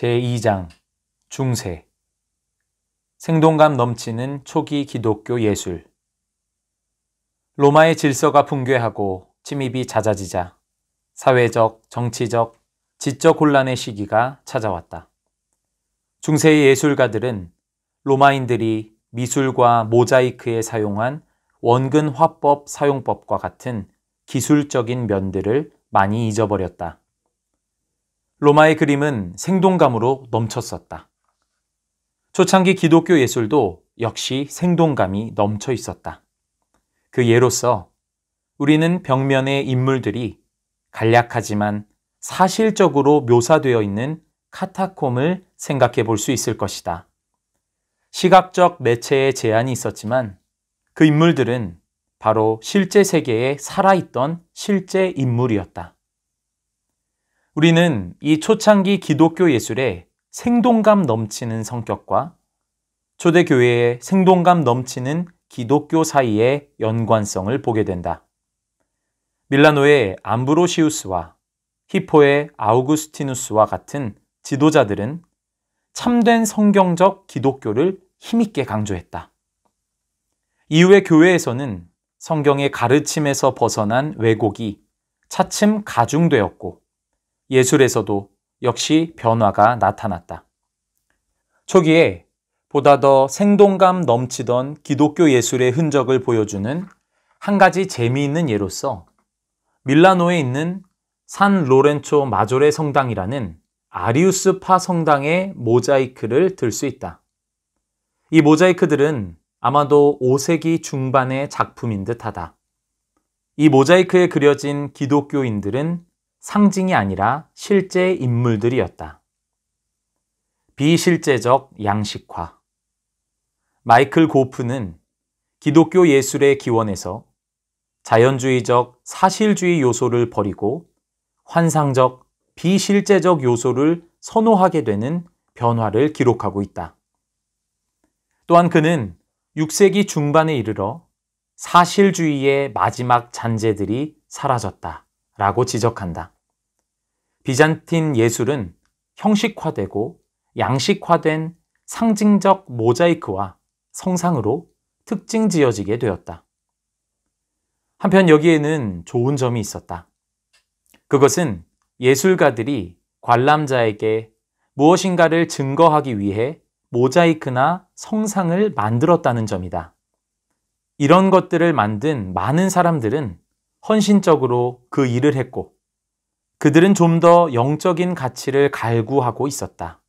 제2장 중세 생동감 넘치는 초기 기독교 예술 로마의 질서가 붕괴하고 침입이 잦아지자 사회적, 정치적, 지적 혼란의 시기가 찾아왔다. 중세의 예술가들은 로마인들이 미술과 모자이크에 사용한 원근 화법 사용법과 같은 기술적인 면들을 많이 잊어버렸다. 로마의 그림은 생동감으로 넘쳤었다. 초창기 기독교 예술도 역시 생동감이 넘쳐 있었다. 그 예로서 우리는 벽면의 인물들이 간략하지만 사실적으로 묘사되어 있는 카타콤을 생각해 볼 수 있을 것이다. 시각적 매체에 제한이 있었지만 그 인물들은 바로 실제 세계에 살아있던 실제 인물이었다. 우리는 이 초창기 기독교 예술의 생동감 넘치는 성격과 초대교회의 생동감 넘치는 기독교 사이의 연관성을 보게 된다. 밀라노의 암브로시우스와 히포의 아우구스티누스와 같은 지도자들은 참된 성경적 기독교를 힘있게 강조했다. 이후의 교회에서는 성경의 가르침에서 벗어난 왜곡이 차츰 가중되었고 예술에서도 역시 변화가 나타났다. 초기에 보다 더 생동감 넘치던 기독교 예술의 흔적을 보여주는 한 가지 재미있는 예로서 밀라노에 있는 산 로렌초 마조레 성당이라는 아리우스파 성당의 모자이크를 들 수 있다. 이 모자이크들은 아마도 5세기 중반의 작품인 듯하다. 이 모자이크에 그려진 기독교인들은 상징이 아니라 실제 인물들이었다. 비실제적 양식화. 마이클 고프는 기독교 예술의 기원에서 자연주의적 사실주의 요소를 버리고 환상적 비실제적 요소를 선호하게 되는 변화를 기록하고 있다. 또한 그는 6세기 중반에 이르러 사실주의의 마지막 잔재들이 사라졌다. 라고 지적한다. 비잔틴 예술은 형식화되고 양식화된 상징적 모자이크와 성상으로 특징 지어지게 되었다. 한편 여기에는 좋은 점이 있었다. 그것은 예술가들이 관람자에게 무엇인가를 증거하기 위해 모자이크나 성상을 만들었다는 점이다. 이런 것들을 만든 많은 사람들은 헌신적으로 그 일을 했고 그들은 좀 더 영적인 가치를 갈구하고 있었다.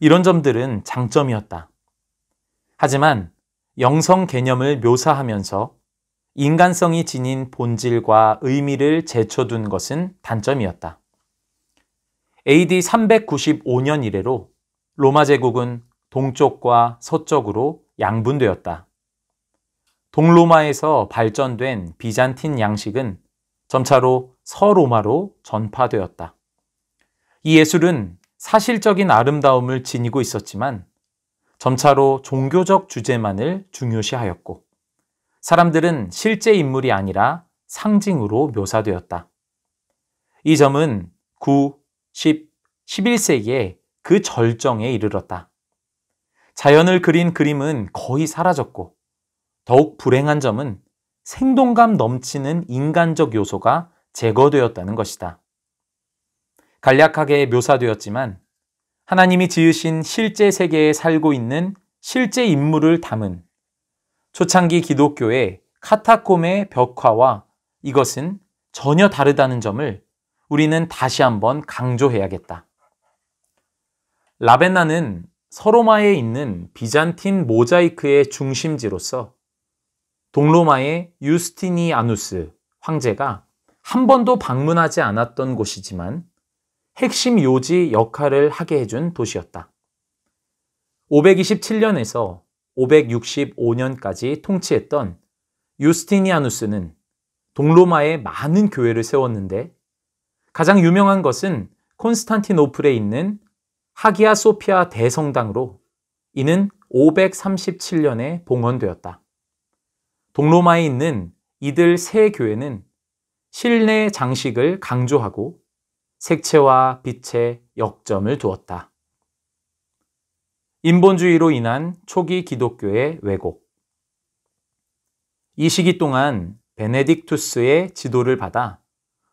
이런 점들은 장점이었다. 하지만 영성 개념을 묘사하면서 인간성이 지닌 본질과 의미를 제쳐둔 것은 단점이었다. AD 395년 이래로 로마 제국은 동쪽과 서쪽으로 양분되었다. 동로마에서 발전된 비잔틴 양식은 점차로 서로마로 전파되었다. 이 예술은 사실적인 아름다움을 지니고 있었지만 점차로 종교적 주제만을 중요시하였고 사람들은 실제 인물이 아니라 상징으로 묘사되었다. 이 점은 9, 10, 1 1세기에그 절정에 이르렀다. 자연을 그린 그림은 거의 사라졌고 더욱 불행한 점은 생동감 넘치는 인간적 요소가 제거되었다는 것이다. 간략하게 묘사되었지만 하나님이 지으신 실제 세계에 살고 있는 실제 인물을 담은 초창기 기독교의 카타콤의 벽화와 이것은 전혀 다르다는 점을 우리는 다시 한번 강조해야겠다. 라벤나는 서로마에 있는 비잔틴 모자이크의 중심지로서 동로마의 유스티니아누스 황제가 한 번도 방문하지 않았던 곳이지만 핵심 요지 역할을 하게 해준 도시였다. 527년에서 565년까지 통치했던 유스티니아누스는 동로마에 많은 교회를 세웠는데 가장 유명한 것은 콘스탄티노플에 있는 하기아 소피아 대성당으로 이는 537년에 봉헌되었다. 동로마에 있는 이들 세 교회는 실내 장식을 강조하고 색채와 빛의 역점을 두었다. 인본주의로 인한 초기 기독교의 왜곡. 이 시기 동안 베네딕투스의 지도를 받아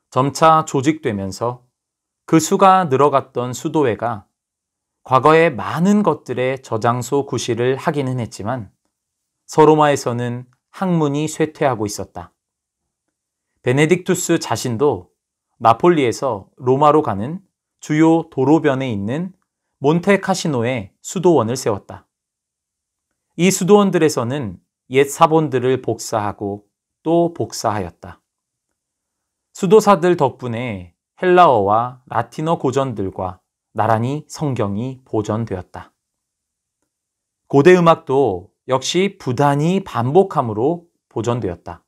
점차 조직되면서 그 수가 늘어갔던 수도회가 과거에 많은 것들의 저장소 구실을 하기는 했지만 서로마에서는 학문이 쇠퇴하고 있었다. 베네딕투스 자신도 나폴리에서 로마로 가는 주요 도로변에 있는 몬테카시노에 수도원을 세웠다. 이 수도원들에서는 옛 사본들을 복사하고 또 복사하였다. 수도사들 덕분에 헬라어와 라틴어 고전들과 나란히 성경이 보존되었다. 고대 음악도 역시 부단히 반복함으로 보존되었다.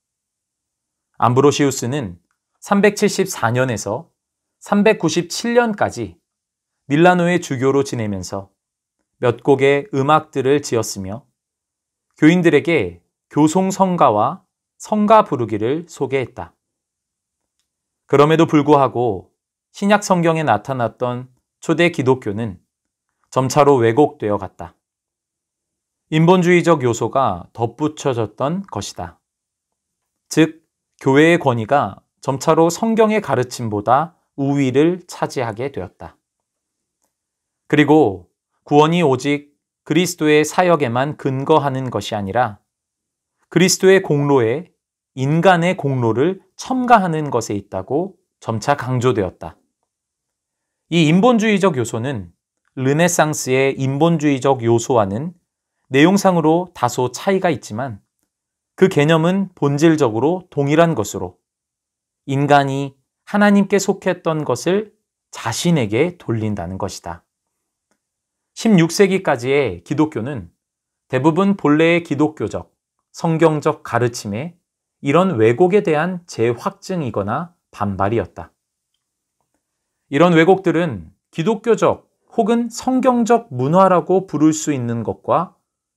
암브로시우스는 374년에서 397년까지 밀라노의 주교로 지내면서 몇 곡의 음악들을 지었으며 교인들에게 교송성가와 성가 부르기를 소개했다. 그럼에도 불구하고 신약 성경에 나타났던 초대 기독교는 점차로 왜곡되어 갔다. 인본주의적 요소가 덧붙여졌던 것이다. 즉, 교회의 권위가 점차로 성경의 가르침보다 우위를 차지하게 되었다. 그리고 구원이 오직 그리스도의 사역에만 근거하는 것이 아니라 그리스도의 공로에 인간의 공로를 첨가하는 것에 있다고 점차 강조되었다. 이 인본주의적 요소는 르네상스의 인본주의적 요소와는 내용상으로 다소 차이가 있지만 그 개념은 본질적으로 동일한 것으로 인간이 하나님께 속했던 것을 자신에게 돌린다는 것이다. 16세기까지의 기독교는 대부분 본래의 기독교적, 성경적 가르침에 이런 왜곡에 대한 재확증이거나 반발이었다. 이런 왜곡들은 기독교적 혹은 성경적 문화라고 부를 수 있는 것과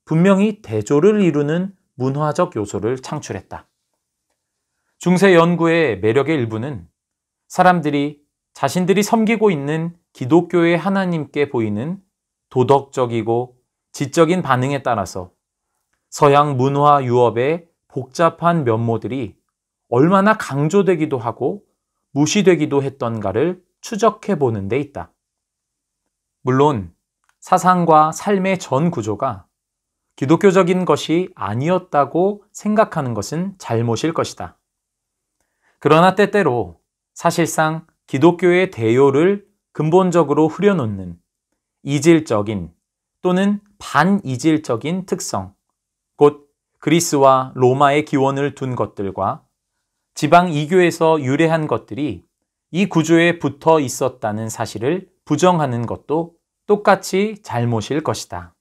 분명히 대조를 이루는 문화적 요소를 창출했다. 중세 연구의 매력의 일부는 사람들이 자신들이 섬기고 있는 기독교의 하나님께 보이는 도덕적이고 지적인 반응에 따라서 서양 문화 유업의 복잡한 면모들이 얼마나 강조되기도 하고 무시되기도 했던가를 추적해 보는 데 있다. 물론 사상과 삶의 전 구조가 기독교적인 것이 아니었다고 생각하는 것은 잘못일 것이다. 그러나 때때로 사실상 기독교의 대요를 근본적으로 흐려놓는 이질적인 또는 반이질적인 특성, 곧 그리스와 로마의 기원을 둔 것들과 지방 이교에서 유래한 것들이 이 구조에 붙어 있었다는 사실을 부정하는 것도 똑같이 잘못일 것이다.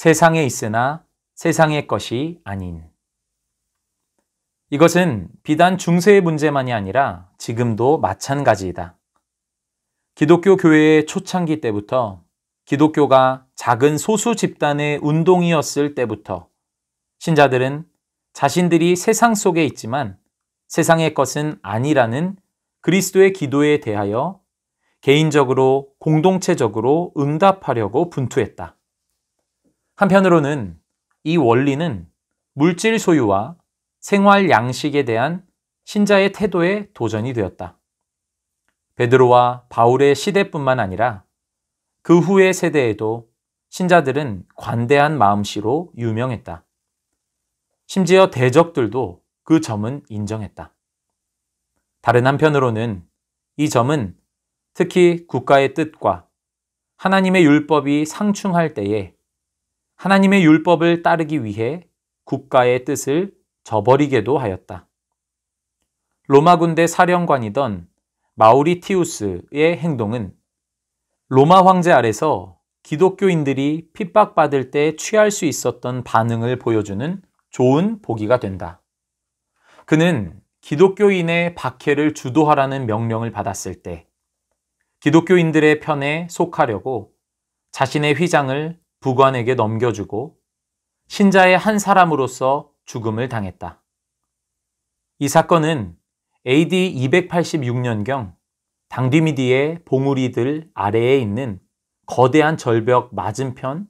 세상에 있으나 세상의 것이 아닌. 이것은 비단 중세의 문제만이 아니라 지금도 마찬가지이다. 기독교 교회의 초창기 때부터 기독교가 작은 소수 집단의 운동이었을 때부터 신자들은 자신들이 세상 속에 있지만 세상의 것은 아니라는 그리스도의 기도에 대하여 개인적으로 공동체적으로 응답하려고 분투했다. 한편으로는 이 원리는 물질 소유와 생활 양식에 대한 신자의 태도에 도전이 되었다. 베드로와 바울의 시대뿐만 아니라 그 후의 세대에도 신자들은 관대한 마음씨로 유명했다. 심지어 대적들도 그 점은 인정했다. 다른 한편으로는 이 점은 특히 국가의 뜻과 하나님의 율법이 상충할 때에 하나님의 율법을 따르기 위해 국가의 뜻을 저버리게도 하였다. 로마 군대 사령관이던 마우리티우스의 행동은 로마 황제 아래서 기독교인들이 핍박받을 때 취할 수 있었던 반응을 보여주는 좋은 보기가 된다. 그는 기독교인의 박해를 주도하라는 명령을 받았을 때 기독교인들의 편에 속하려고 자신의 휘장을 부관에게 넘겨주고 신자의 한 사람으로서 죽음을 당했다. 이 사건은 AD 286년경 당디미디의 봉우리들 아래에 있는 거대한 절벽 맞은편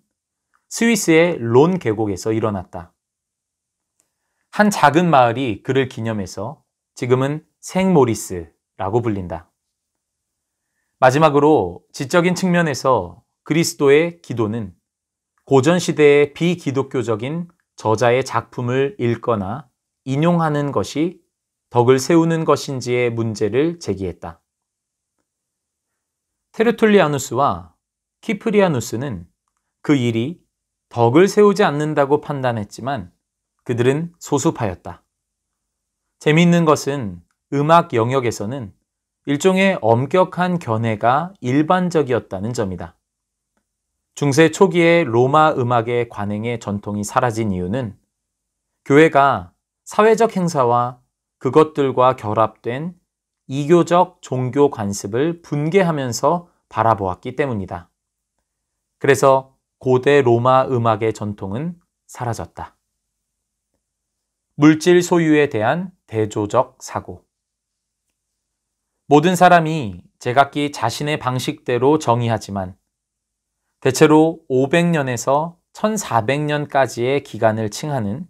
스위스의 론 계곡에서 일어났다. 한 작은 마을이 그를 기념해서 지금은 생모리스라고 불린다. 마지막으로 지적인 측면에서 그리스도의 기도는 고전시대의 비기독교적인 저자의 작품을 읽거나 인용하는 것이 덕을 세우는 것인지의 문제를 제기했다. 테르툴리아누스와 키프리아누스는 그 일이 덕을 세우지 않는다고 판단했지만 그들은 소수파였다. 재미있는 것은 음악 영역에서는 일종의 엄격한 견해가 일반적이었다는 점이다. 중세 초기의 로마 음악의 관행의 전통이 사라진 이유는 교회가 사회적 행사와 그것들과 결합된 이교적 종교 관습을 분개하면서 바라보았기 때문이다. 그래서 고대 로마 음악의 전통은 사라졌다. 물질 소유에 대한 대조적 사고. 모든 사람이 제각기 자신의 방식대로 정의하지만 대체로 500년에서 1400년까지의 기간을 칭하는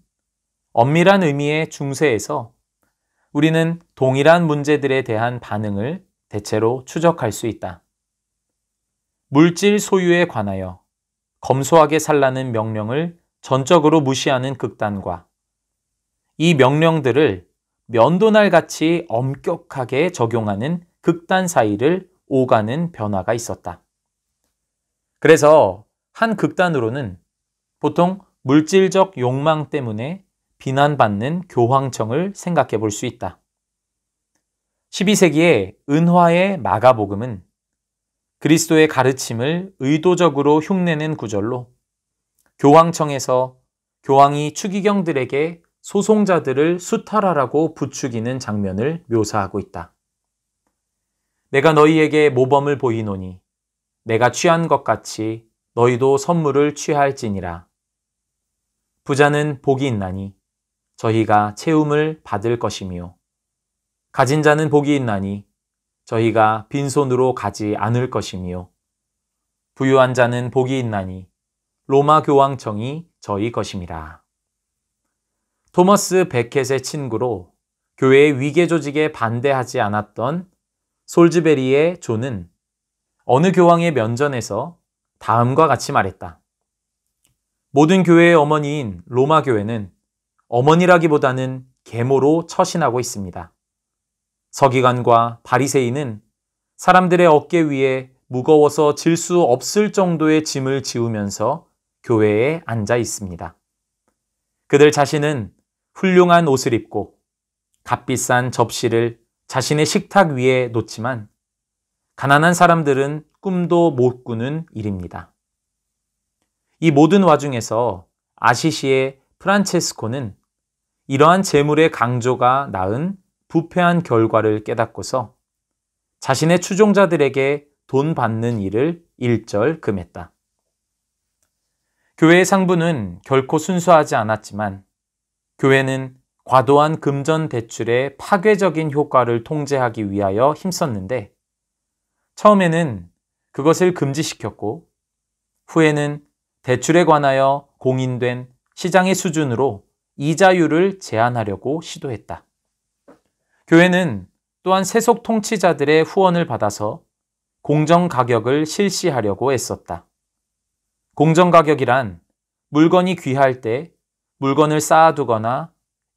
엄밀한 의미의 중세에서 우리는 동일한 문제들에 대한 반응을 대체로 추적할 수 있다. 물질 소유에 관하여 검소하게 살라는 명령을 전적으로 무시하는 극단과 이 명령들을 면도날 같이 엄격하게 적용하는 극단 사이를 오가는 변화가 있었다. 그래서 한 극단으로는 보통 물질적 욕망 때문에 비난받는 교황청을 생각해 볼 수 있다. 12세기의 은화의 마가복음은 그리스도의 가르침을 의도적으로 흉내낸 구절로 교황청에서 교황이 추기경들에게 소송자들을 수탈하라고 부추기는 장면을 묘사하고 있다. 내가 너희에게 모범을 보이노니 내가 취한 것 같이 너희도 선물을 취할지니라. 부자는 복이 있나니 저희가 채움을 받을 것이며 가진 자는 복이 있나니 저희가 빈손으로 가지 않을 것이며 부유한 자는 복이 있나니 로마 교황청이 저희 것입니다 토머스 베켓의 친구로 교회의 위계 조직에 반대하지 않았던 솔즈베리의 존은 어느 교황의 면전에서 다음과 같이 말했다. 모든 교회의 어머니인 로마 교회는 어머니라기보다는 계모로 처신하고 있습니다. 서기관과 바리새인은 사람들의 어깨 위에 무거워서 질 수 없을 정도의 짐을 지우면서 교회에 앉아 있습니다. 그들 자신은 훌륭한 옷을 입고 값비싼 접시를 자신의 식탁 위에 놓지만 가난한 사람들은 꿈도 못 꾸는 일입니다. 이 모든 와중에서 아시시의 프란체스코는 이러한 재물의 강조가 낳은 부패한 결과를 깨닫고서 자신의 추종자들에게 돈 받는 일을 일절 금했다. 교회의 상부는 결코 순수하지 않았지만 교회는 과도한 금전 대출의 파괴적인 효과를 통제하기 위하여 힘썼는데 처음에는 그것을 금지시켰고 후에는 대출에 관하여 공인된 시장의 수준으로 이자율을 제한하려고 시도했다. 교회는 또한 세속 통치자들의 후원을 받아서 공정 가격을 실시하려고 애썼다. 공정 가격이란 물건이 귀할 때 물건을 쌓아두거나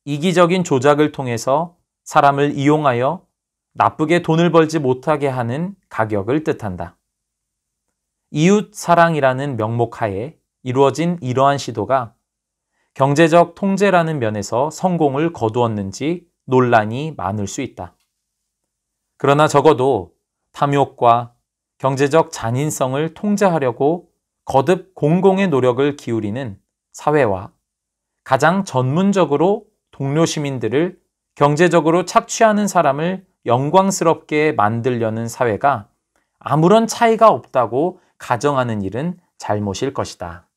이기적인 조작을 통해서 사람을 이용하여 나쁘게 돈을 벌지 못하게 하는 가격을 뜻한다. 이웃 사랑이라는 명목하에 이루어진 이러한 시도가 경제적 통제라는 면에서 성공을 거두었는지 논란이 많을 수 있다. 그러나 적어도 탐욕과 경제적 잔인성을 통제하려고 거듭 공공의 노력을 기울이는 사회와 가장 전문적으로 동료 시민들을 경제적으로 착취하는 사람을 영광스럽게 만들려는 사회가 아무런 차이가 없다고 가정하는 일은 잘못일 것이다.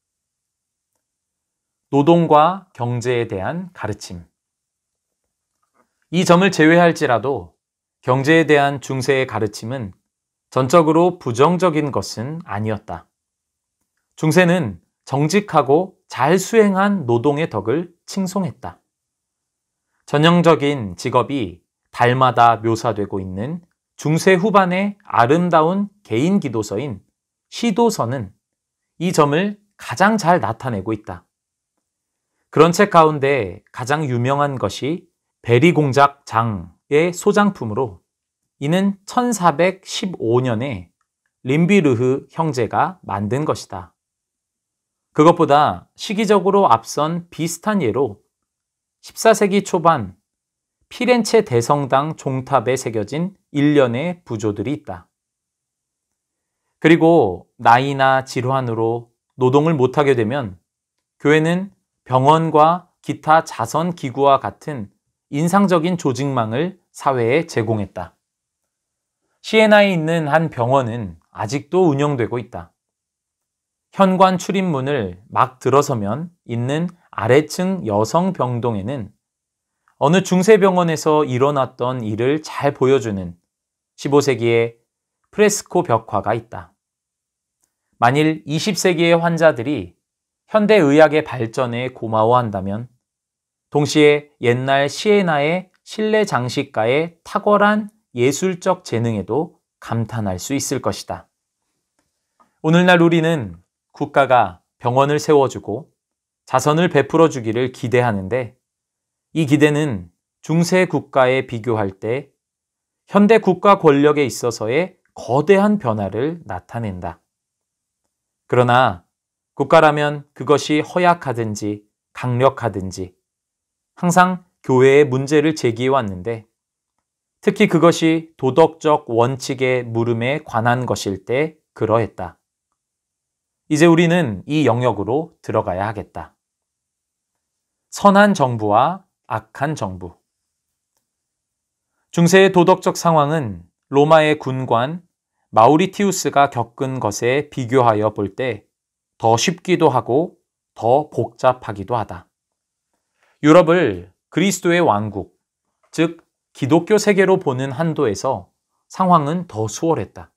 노동과 경제에 대한 가르침. 이 점을 제외할지라도 경제에 대한 중세의 가르침은 전적으로 부정적인 것은 아니었다. 중세는 정직하고 잘 수행한 노동의 덕을 칭송했다. 전형적인 직업이 달마다 묘사되고 있는 중세 후반의 아름다운 개인 기도서인 시도서는 이 점을 가장 잘 나타내고 있다. 그런 책 가운데 가장 유명한 것이 베리공작 장의 소장품으로 이는 1415년에 림비르흐 형제가 만든 것이다. 그것보다 시기적으로 앞선 비슷한 예로 14세기 초반 피렌체 대성당 종탑에 새겨진 일련의 부조들이 있다. 그리고 나이나 질환으로 노동을 못하게 되면 교회는 병원과 기타 자선 기구와 같은 인상적인 조직망을 사회에 제공했다. 시에나에 있는 한 병원은 아직도 운영되고 있다. 현관 출입문을 막 들어서면 있는 아래층 여성 병동에는 어느 중세병원에서 일어났던 일을 잘 보여주는 15세기의 프레스코 벽화가 있다. 만일 20세기의 환자들이 현대 의학의 발전에 고마워한다면 동시에 옛날 시에나의 실내 장식가의 탁월한 예술적 재능에도 감탄할 수 있을 것이다. 오늘날 우리는 국가가 병원을 세워주고 자선을 베풀어 주기를 기대하는데 이 기대는 중세 국가에 비교할 때 현대 국가 권력에 있어서의 거대한 변화를 나타낸다. 그러나 국가라면 그것이 허약하든지 강력하든지 항상 교회의 문제를 제기해 왔는데 특히 그것이 도덕적 원칙의 물음에 관한 것일 때 그러했다. 이제 우리는 이 영역으로 들어가야 하겠다. 선한 정부와 악한 정부. 중세의 도덕적 상황은 로마의 군관 마우리티우스가 겪은 것에 비교하여 볼 때 더 쉽기도 하고 더 복잡하기도 하다. 유럽을 그리스도의 왕국, 즉 기독교 세계로 보는 한도에서 상황은 더 수월했다.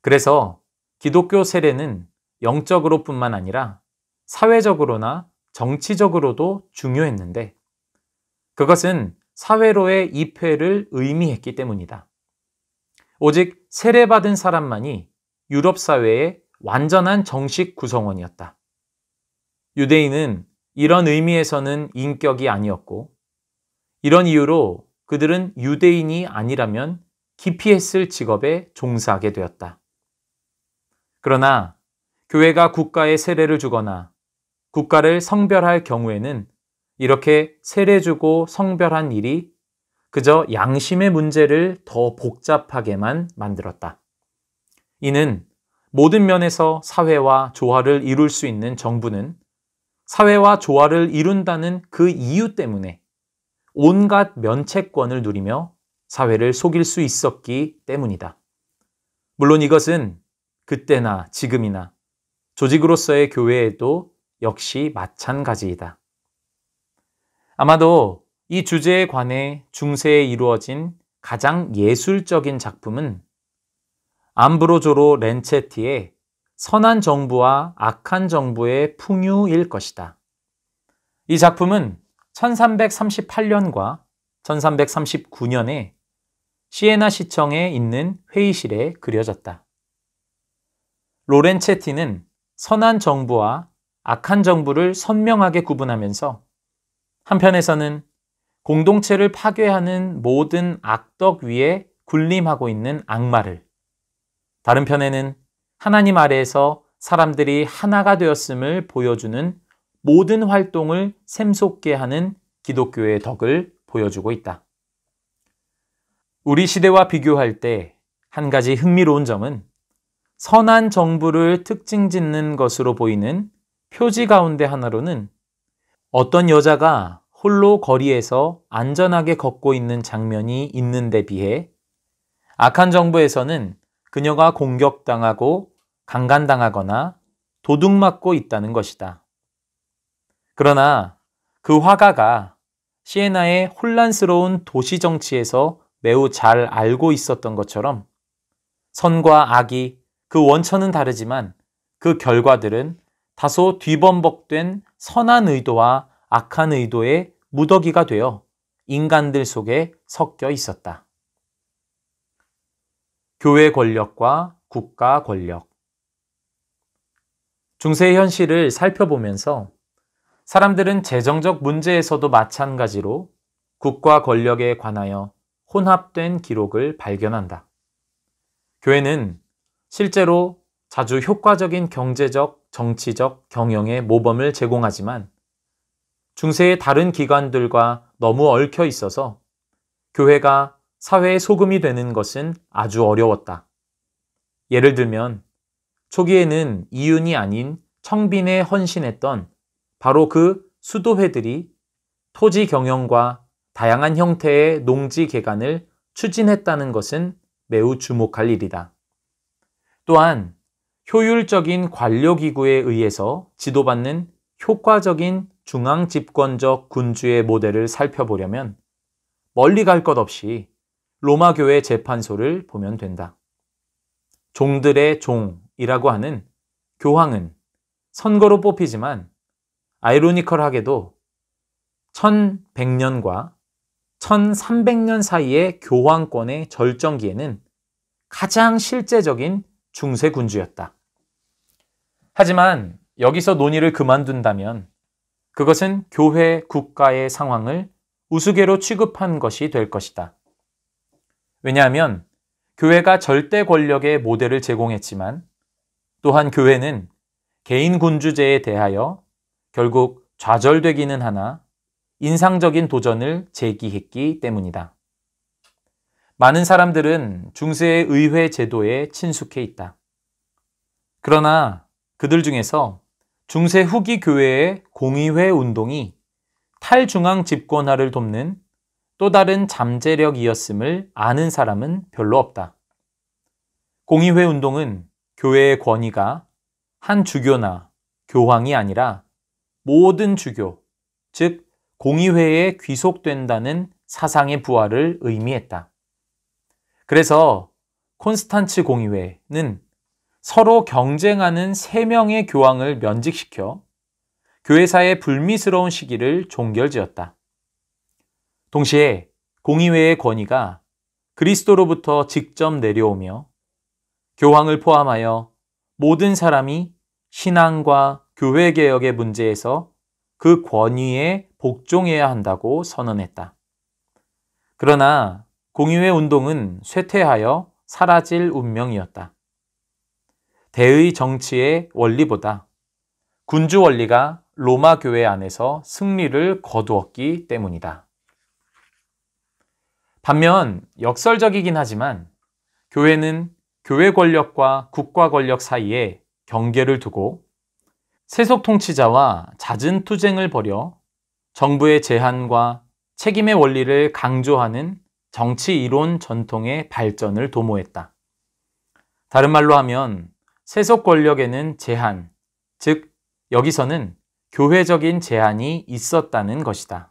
그래서 기독교 세례는 영적으로뿐만 아니라 사회적으로나 정치적으로도 중요했는데 그것은 사회로의 입회를 의미했기 때문이다. 오직 세례받은 사람만이 유럽 사회의 완전한 정식 구성원이었다. 유대인은 이런 의미에서는 인격이 아니었고, 이런 이유로 그들은 유대인이 아니라면 기피했을 직업에 종사하게 되었다. 그러나 교회가 국가의 세례를 주거나 국가를 성별할 경우에는 이렇게 세례주고 성별한 일이 그저 양심의 문제를 더 복잡하게만 만들었다. 이는 모든 면에서 사회와 조화를 이룰 수 있는 정부는 사회와 조화를 이룬다는 그 이유 때문에 온갖 면책권을 누리며 사회를 속일 수 있었기 때문이다. 물론 이것은 그때나 지금이나 조직으로서의 교회에도 역시 마찬가지이다. 아마도 이 주제에 관해 중세에 이루어진 가장 예술적인 작품은 암브로조로 렌체티의 선한 정부와 악한 정부의 풍유일 것이다. 이 작품은 1338년과 1339년에 시에나 시청에 있는 회의실에 그려졌다. 로렌체티는 선한 정부와 악한 정부를 선명하게 구분하면서 한편에서는 공동체를 파괴하는 모든 악덕 위에 군림하고 있는 악마를 다른 편에는 하나님 아래에서 사람들이 하나가 되었음을 보여주는 모든 활동을 샘솟게 하는 기독교의 덕을 보여주고 있다. 우리 시대와 비교할 때 한 가지 흥미로운 점은 선한 정부를 특징 짓는 것으로 보이는 표지 가운데 하나로는 어떤 여자가 홀로 거리에서 안전하게 걷고 있는 장면이 있는데 비해 악한 정부에서는 그녀가 공격당하고 강간당하거나 도둑맞고 있다는 것이다. 그러나 그 화가가 시에나의 혼란스러운 도시 정치에서 매우 잘 알고 있었던 것처럼 선과 악이 그 원천은 다르지만 그 결과들은 다소 뒤범벅된 선한 의도와 악한 의도의 무더기가 되어 인간들 속에 섞여 있었다. 교회 권력과 국가 권력. 중세의 현실을 살펴보면서 사람들은 재정적 문제에서도 마찬가지로 국가 권력에 관하여 혼합된 기록을 발견한다. 교회는 실제로 자주 효과적인 경제적 정치적 경영의 모범을 제공하지만 중세의 다른 기관들과 너무 얽혀 있어서 교회가 사회의 소금이 되는 것은 아주 어려웠다. 예를 들면 초기에는 이윤이 아닌 청빈에 헌신했던 바로 그 수도회들이 토지 경영과 다양한 형태의 농지 개간을 추진했다는 것은 매우 주목할 일이다. 또한 효율적인 관료기구에 의해서 지도받는 효과적인 중앙집권적 군주의 모델을 살펴보려면 멀리 갈 것 없이 로마교회 재판소를 보면 된다. 종들의 종이라고 하는 교황은 선거로 뽑히지만 아이러니컬하게도 1100년과 1300년 사이의 교황권의 절정기에는 가장 실제적인 중세 군주였다. 하지만 여기서 논의를 그만둔다면 그것은 교회 국가의 상황을 우스개로 취급한 것이 될 것이다. 왜냐하면 교회가 절대 권력의 모델을 제공했지만 또한 교회는 개인 군주제에 대하여 결국 좌절되기는 하나 인상적인 도전을 제기했기 때문이다. 많은 사람들은 중세의 의회 제도에 친숙해 있다. 그러나 그들 중에서 중세 후기 교회의 공의회 운동이 탈중앙 집권화를 돕는 또 다른 잠재력이었음을 아는 사람은 별로 없다. 공의회 운동은 교회의 권위가 한 주교나 교황이 아니라 모든 주교, 즉 공의회에 귀속된다는 사상의 부활을 의미했다. 그래서 콘스탄츠 공의회는 서로 경쟁하는 세 명의 교황을 면직시켜 교회사의 불미스러운 시기를 종결지었다. 동시에 공의회의 권위가 그리스도로부터 직접 내려오며 교황을 포함하여 모든 사람이 신앙과 교회 개혁의 문제에서 그 권위에 복종해야 한다고 선언했다. 그러나 공의회 운동은 쇠퇴하여 사라질 운명이었다. 대의 정치의 원리보다 군주 원리가 로마 교회 안에서 승리를 거두었기 때문이다. 반면 역설적이긴 하지만 교회는 교회 권력과 국가 권력 사이에 경계를 두고 세속 통치자와 잦은 투쟁을 벌여 정부의 제한과 책임의 원리를 강조하는 정치 이론 전통의 발전을 도모했다. 다른 말로 하면 세속 권력에는 제한, 즉 여기서는 교회적인 제한이 있었다는 것이다.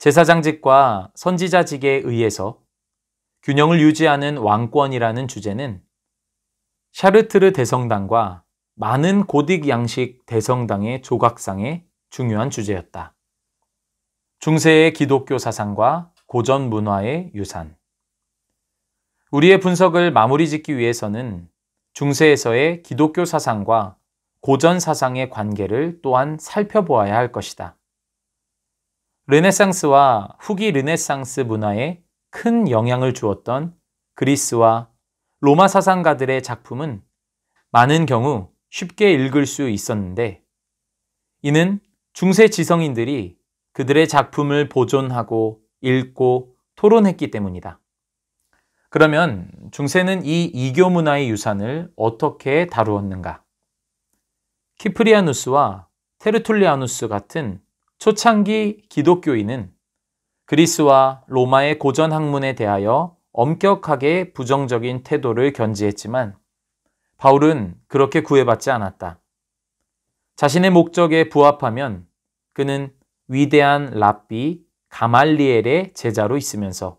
제사장직과 선지자직에 의해서 균형을 유지하는 왕권이라는 주제는 샤르트르 대성당과 많은 고딕 양식 대성당의 조각상의 중요한 주제였다. 중세의 기독교 사상과 고전 문화의 유산. 우리의 분석을 마무리 짓기 위해서는 중세에서의 기독교 사상과 고전 사상의 관계를 또한 살펴보아야 할 것이다. 르네상스와 후기 르네상스 문화에 큰 영향을 주었던 그리스와 로마 사상가들의 작품은 많은 경우 쉽게 읽을 수 있었는데 이는 중세 지성인들이 그들의 작품을 보존하고 읽고 토론했기 때문이다. 그러면 중세는 이 이교 문화의 유산을 어떻게 다루었는가? 키프리아누스와 테르툴리아누스 같은 초창기 기독교인은 그리스와 로마의 고전 학문에 대하여 엄격하게 부정적인 태도를 견지했지만 바울은 그렇게 구애받지 않았다. 자신의 목적에 부합하면 그는 위대한 랍비 가말리엘의 제자로 있으면서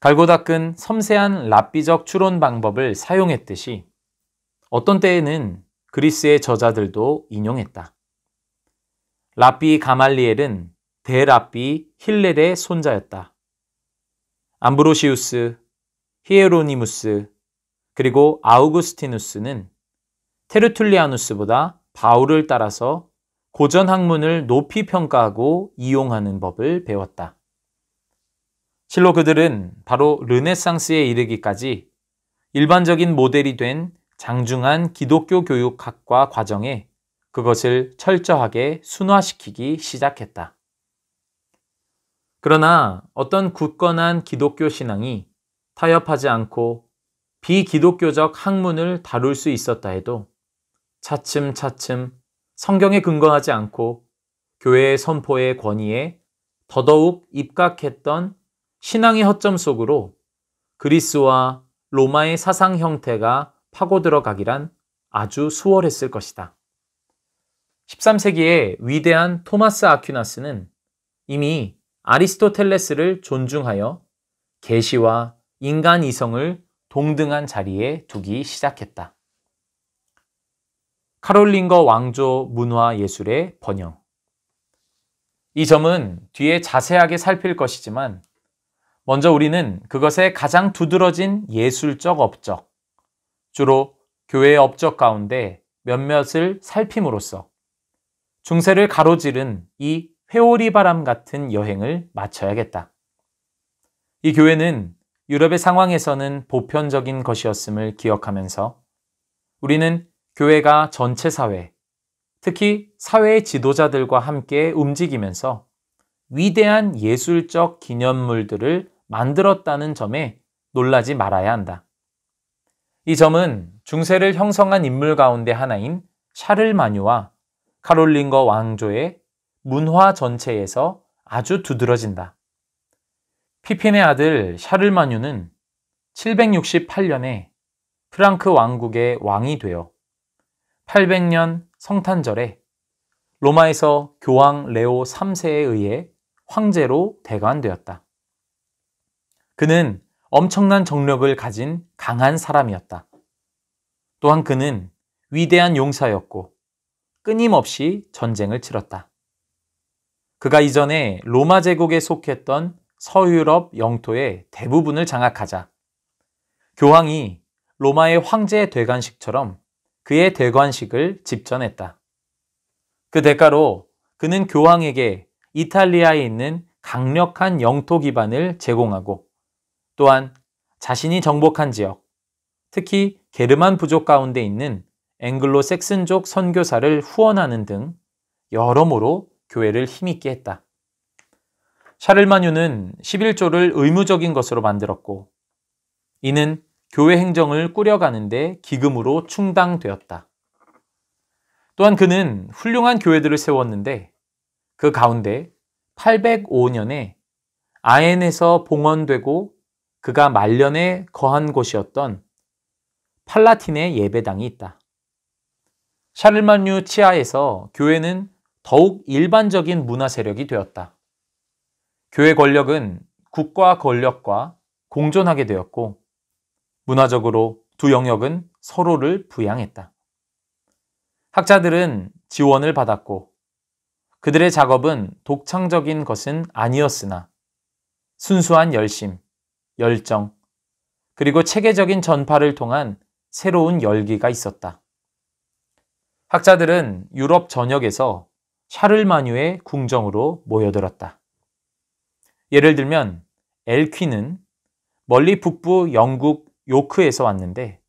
갈고 닦은 섬세한 랍비적 추론 방법을 사용했듯이 어떤 때에는 그리스의 저자들도 인용했다. 랍비 가말리엘은 대랍비 힐렐의 손자였다. 암브로시우스, 히에로니무스, 그리고 아우구스티누스는 테르툴리아누스보다 바울을 따라서 고전 학문을 높이 평가하고 이용하는 법을 배웠다. 실로 그들은 바로 르네상스에 이르기까지 일반적인 모델이 된 장중한 기독교 교육학과 과정에 그것을 철저하게 순화시키기 시작했다. 그러나 어떤 굳건한 기독교 신앙이 타협하지 않고 비기독교적 학문을 다룰 수 있었다 해도 차츰차츰 성경에 근거하지 않고 교회의 선포의 권위에 더더욱 입각했던 신앙의 허점 속으로 그리스와 로마의 사상 형태가 파고 들어가기란 아주 수월했을 것이다. 13세기의 위대한 토마스 아퀴나스는 이미 아리스토텔레스를 존중하여 계시와 인간 이성을 동등한 자리에 두기 시작했다. 카롤링거 왕조 문화 예술의 번영. 이 점은 뒤에 자세하게 살필 것이지만 먼저 우리는 그것의 가장 두드러진 예술적 업적, 주로 교회의 업적 가운데 몇몇을 살핌으로써 중세를 가로지른 이 회오리 바람 같은 여행을 마쳐야겠다. 이 교회는 유럽의 상황에서는 보편적인 것이었음을 기억하면서 우리는 교회가 전체 사회, 특히 사회의 지도자들과 함께 움직이면서 위대한 예술적 기념물들을 만들었다는 점에 놀라지 말아야 한다. 이 점은 중세를 형성한 인물 가운데 하나인 샤를마뉴와 카롤링거 왕조의 문화 전체에서 아주 두드러진다. 피핀의 아들 샤를마뉴는 768년에 프랑크 왕국의 왕이 되어 800년 성탄절에 로마에서 교황 레오 3세에 의해 황제로 대관되었다. 그는 엄청난 정력을 가진 강한 사람이었다. 또한 그는 위대한 용사였고 끊임없이 전쟁을 치렀다. 그가 이전에 로마 제국에 속했던 서유럽 영토의 대부분을 장악하자 교황이 로마의 황제 대관식처럼 그의 대관식을 집전했다. 그 대가로 그는 교황에게 이탈리아에 있는 강력한 영토 기반을 제공하고 또한 자신이 정복한 지역, 특히 게르만 부족 가운데 있는 앵글로 색슨족 선교사를 후원하는 등 여러모로 교회를 힘있게 했다. 샤를마뉴는 11조를 의무적인 것으로 만들었고, 이는 교회 행정을 꾸려가는데 기금으로 충당되었다. 또한 그는 훌륭한 교회들을 세웠는데, 그 가운데 805년에 아엔에서 봉헌되고 그가 말년에 거한 곳이었던 팔라틴의 예배당이 있다. 샤를만유 치하에서 교회는 더욱 일반적인 문화 세력이 되었다. 교회 권력은 국가 권력과 공존하게 되었고 문화적으로 두 영역은 서로를 부양했다. 학자들은 지원을 받았고 그들의 작업은 독창적인 것은 아니었으나 순수한 열심, 열정, 그리고 체계적인 전파를 통한 새로운 열기가 있었다. 학자들은 유럽 전역에서 샤를마뉴의 궁정으로 모여들었다. 예를 들면 엘퀸은 멀리 북부 영국 요크에서 왔는데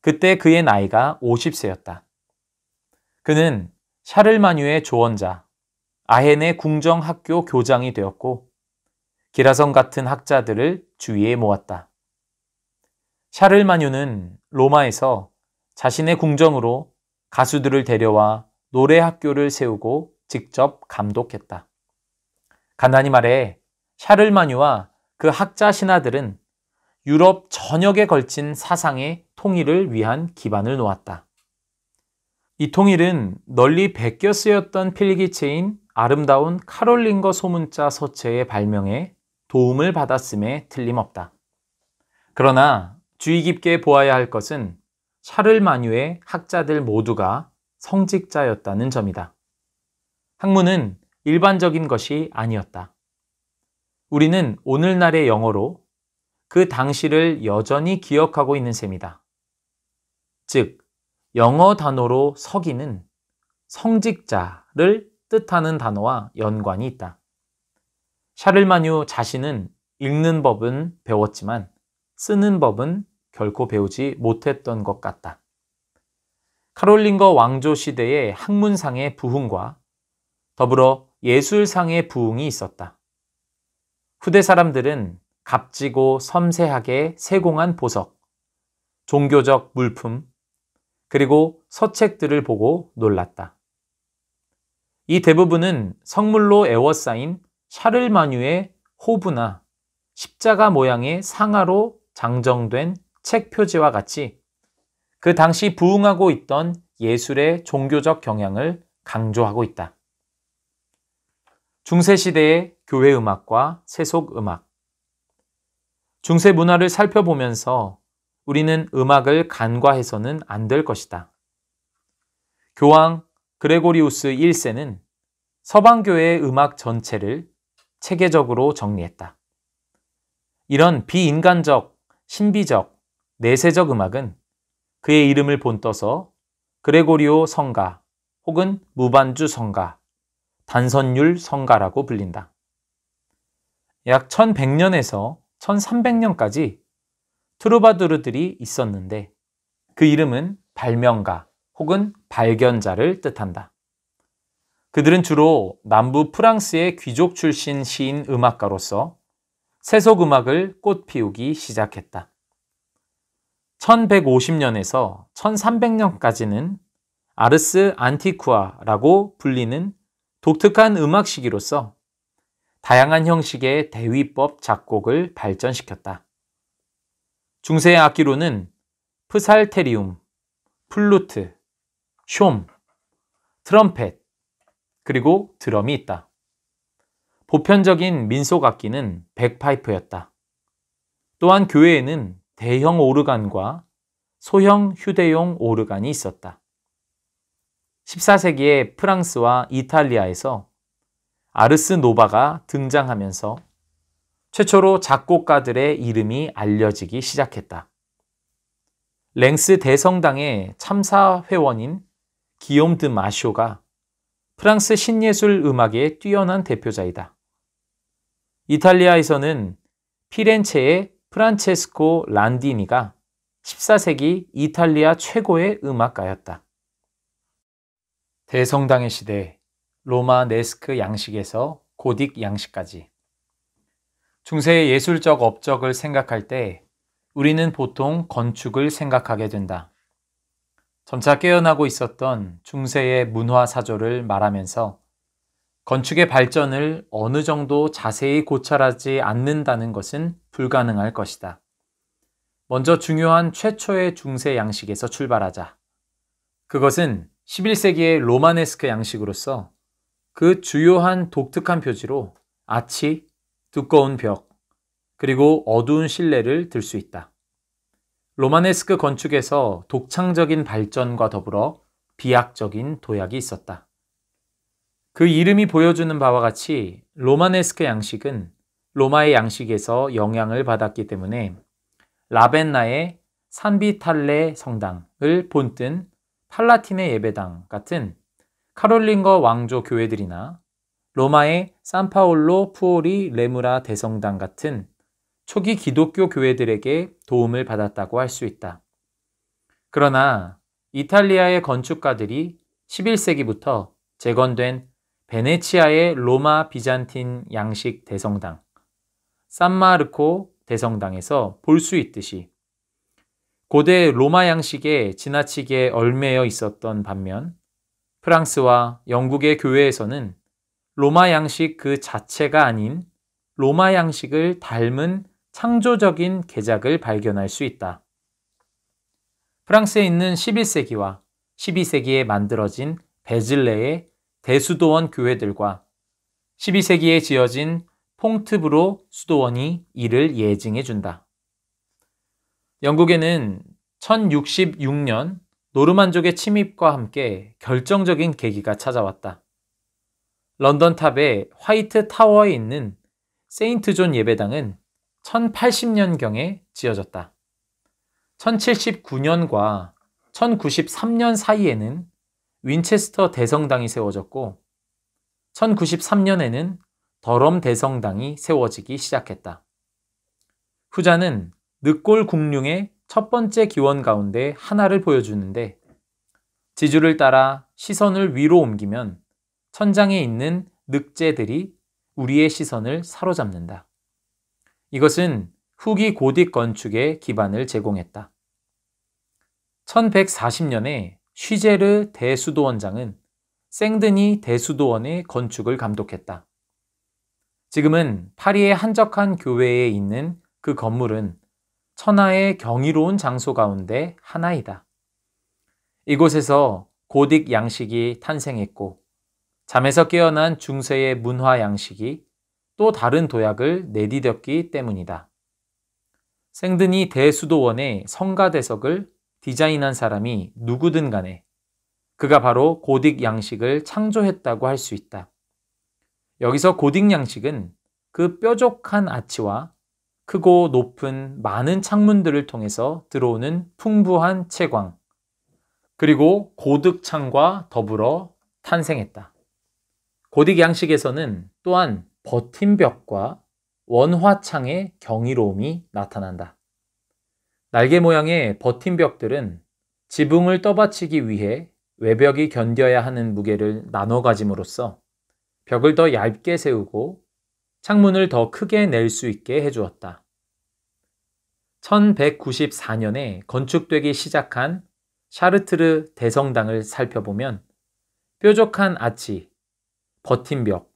그때 그의 나이가 50세였다. 그는 샤를마뉴의 조언자, 아헨의 궁정학교 교장이 되었고 기라성 같은 학자들을 주위에 모았다. 샤를마뉴는 로마에서 자신의 궁정으로 가수들을 데려와 노래 학교를 세우고 직접 감독했다. 간단히 말해 샤를마뉴와 그 학자 신하들은 유럽 전역에 걸친 사상의 통일을 위한 기반을 놓았다. 이 통일은 널리 베껴 쓰였던 필기체인 아름다운 카롤링거 소문자 서체의 발명에 도움을 받았음에 틀림없다. 그러나 주의 깊게 보아야 할 것은 샤를마뉴의 학자들 모두가 성직자였다는 점이다. 학문은 일반적인 것이 아니었다. 우리는 오늘날의 영어로 그 당시를 여전히 기억하고 있는 셈이다. 즉, 영어 단어로 서기는 성직자를 뜻하는 단어와 연관이 있다. 샤를마뉴 자신은 읽는 법은 배웠지만 쓰는 법은 결코 배우지 못했던 것 같다. 카롤링거 왕조 시대의 학문상의 부흥과 더불어 예술상의 부흥이 있었다. 후대 사람들은 값지고 섬세하게 세공한 보석, 종교적 물품, 그리고 서책들을 보고 놀랐다. 이 대부분은 성물로 애워싸인 샤를마뉴의 호부나 십자가 모양의 상하로 장정된 책 표지와 같이 그 당시 부흥하고 있던 예술의 종교적 경향을 강조하고 있다. 중세시대의 교회 음악과 세속 음악. 중세 문화를 살펴보면서 우리는 음악을 간과해서는 안 될 것이다. 교황 그레고리우스 1세는 서방교회의 음악 전체를 체계적으로 정리했다. 이런 비인간적, 신비적, 내세적 음악은 그의 이름을 본떠서 그레고리오 성가 혹은 무반주 성가, 단선율 성가라고 불린다. 약 1100년에서 1300년까지 트루바두르들이 있었는데 그 이름은 발명가 혹은 발견자를 뜻한다. 그들은 주로 남부 프랑스의 귀족 출신 시인 음악가로서 세속 음악을 꽃 피우기 시작했다. 1150년에서 1300년까지는 아르스 안티쿠아라고 불리는 독특한 음악 시기로서 다양한 형식의 대위법 작곡을 발전시켰다. 중세의 악기로는 프살테리움, 플루트, 숀, 트럼펫, 그리고 드럼이 있다. 보편적인 민속 악기는 백파이프였다. 또한 교회에는 대형 오르간과 소형 휴대용 오르간이 있었다. 14세기의 프랑스와 이탈리아에서 아르스 노바가 등장하면서 최초로 작곡가들의 이름이 알려지기 시작했다. 랭스 대성당의 참사 회원인 기욤 드 마쇼가 프랑스 신예술 음악의 뛰어난 대표자이다. 이탈리아에서는 피렌체의 프란체스코 란디니가 14세기 이탈리아 최고의 음악가였다. 대성당의 시대, 로마네스크 양식에서 고딕 양식까지. 중세의 예술적 업적을 생각할 때 우리는 보통 건축을 생각하게 된다. 점차 깨어나고 있었던 중세의 문화 사조를 말하면서 건축의 발전을 어느 정도 자세히 고찰하지 않는다는 것은 불가능할 것이다. 먼저 중요한 최초의 중세 양식에서 출발하자. 그것은 11세기의 로마네스크 양식으로서 그 주요한 독특한 표지로 아치, 두꺼운 벽, 그리고 어두운 실내를 들 수 있다. 로마네스크 건축에서 독창적인 발전과 더불어 비약적인 도약이 있었다. 그 이름이 보여주는 바와 같이 로마네스크 양식은 로마의 양식에서 영향을 받았기 때문에 라벤나의 산비탈레 성당을 본뜬 팔라틴의 예배당 같은 카롤린거 왕조 교회들이나 로마의 산파올로 푸오리 레무라 대성당 같은 초기 기독교 교회들에게 도움을 받았다고 할 수 있다. 그러나 이탈리아의 건축가들이 11세기부터 재건된 베네치아의 로마 비잔틴 양식 대성당, 산마르코 대성당에서 볼 수 있듯이 고대 로마 양식에 지나치게 얼매여 있었던 반면 프랑스와 영국의 교회에서는 로마 양식 그 자체가 아닌 로마 양식을 닮은 창조적인 개작을 발견할 수 있다. 프랑스에 있는 11세기와 12세기에 만들어진 베즐레의 대수도원 교회들과 12세기에 지어진 퐁트브로 수도원이 이를 예증해 준다. 영국에는 1066년 노르만족의 침입과 함께 결정적인 계기가 찾아왔다. 런던 탑의 화이트 타워에 있는 세인트 존 예배당은 1080년경에 지어졌다. 1079년과 1093년 사이에는 윈체스터 대성당이 세워졌고 1093년에는 더럼 대성당이 세워지기 시작했다. 후자는 늑골 궁룡의 첫 번째 기원 가운데 하나를 보여주는데 지주를 따라 시선을 위로 옮기면 천장에 있는 늑재들이 우리의 시선을 사로잡는다. 이것은 후기 고딕 건축의 기반을 제공했다. 1140년에 쉬제르 대수도원장은 생드니 대수도원의 건축을 감독했다. 지금은 파리의 한적한 교회에 있는 그 건물은 천하의 경이로운 장소 가운데 하나이다. 이곳에서 고딕 양식이 탄생했고, 잠에서 깨어난 중세의 문화 양식이 또 다른 도약을 내디뎠기 때문이다. 생든이 대수도원의 성가대석을 디자인한 사람이 누구든 간에 그가 바로 고딕 양식을 창조했다고 할 수 있다. 여기서 고딕 양식은 그 뾰족한 아치와 크고 높은 많은 창문들을 통해서 들어오는 풍부한 채광, 그리고 고득창과 더불어 탄생했다. 고딕 양식에서는 또한 버팀벽과 원화창의 경이로움이 나타난다. 날개 모양의 버팀벽들은 지붕을 떠받치기 위해 외벽이 견뎌야 하는 무게를 나눠 가짐으로써 벽을 더 얇게 세우고 창문을 더 크게 낼 수 있게 해주었다. 1194년에 건축되기 시작한 샤르트르 대성당을 살펴보면 뾰족한 아치, 버팀벽,